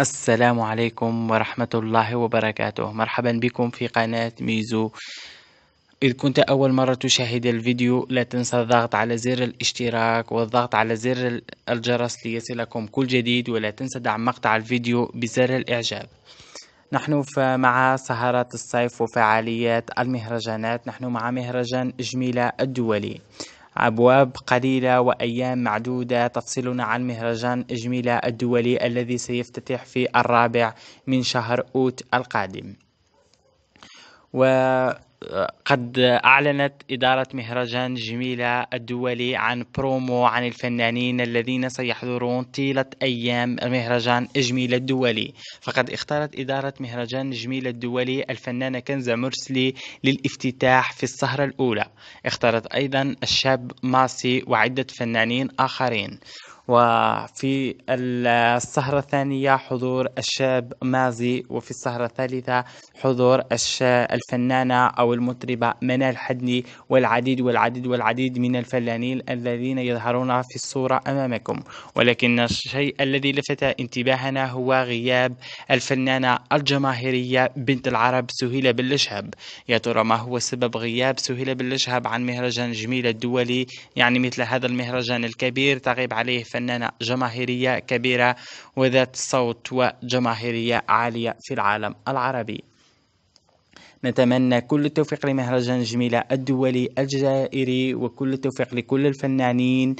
السلام عليكم ورحمة الله وبركاته مرحبا بكم في قناة ميزو إذا كنت أول مرة تشاهد الفيديو لا تنسى الضغط على زر الاشتراك والضغط على زر الجرس ليصلكم كل جديد ولا تنسى دعم مقطع الفيديو بزر الإعجاب نحن مع سهرات الصيف وفعاليات المهرجانات نحن مع مهرجان جميلة الدولي أبواب قليلة وأيام معدودة تفصلنا عن مهرجان إجميلة الدولي الذي سيفتتح في الرابع من شهر أوت القادم و قد أعلنت إدارة مهرجان جميلة الدولي عن برومو عن الفنانين الذين سيحضرون طيلة أيام مهرجان جميلة الدولي فقد اختارت إدارة مهرجان جميلة الدولي الفنانة كنزة مرسلي للافتتاح في السهرة الأولى اختارت أيضا الشاب ماسي وعدة فنانين آخرين وفي السهرة الثانية حضور الشاب مازي وفي السهرة الثالثة حضور الفنانة أو والمطربة منال حدني والعديد والعديد والعديد من الفنانين الذين يظهرون في الصورة أمامكم ولكن الشيء الذي لفت انتباهنا هو غياب الفنانة الجماهيرية بنت العرب سهيلة بلشهب يا ترى ما هو سبب غياب سهيلة بلشهب عن مهرجان جميل الدولي يعني مثل هذا المهرجان الكبير تغيب عليه فنانة جماهيرية كبيرة وذات صوت وجماهيرية عالية في العالم العربي نتمنى كل التوفيق لمهرجان جميلة الدولي الجزائري وكل التوفيق لكل الفنانين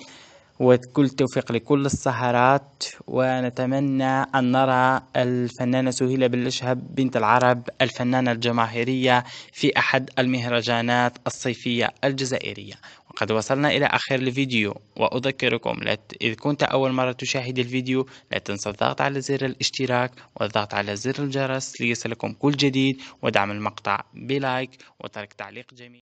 وكل توفيق لكل السهرات ونتمنى أن نرى الفنانة سهيلة بالإشهب بنت العرب الفنانة الجماهيرية في أحد المهرجانات الصيفية الجزائرية وقد وصلنا إلى آخر الفيديو وأذكركم لت... كنت أول مرة تشاهد الفيديو لا تنسى الضغط على زر الاشتراك والضغط على زر الجرس ليصلكم كل جديد ودعم المقطع بلايك وترك تعليق جميل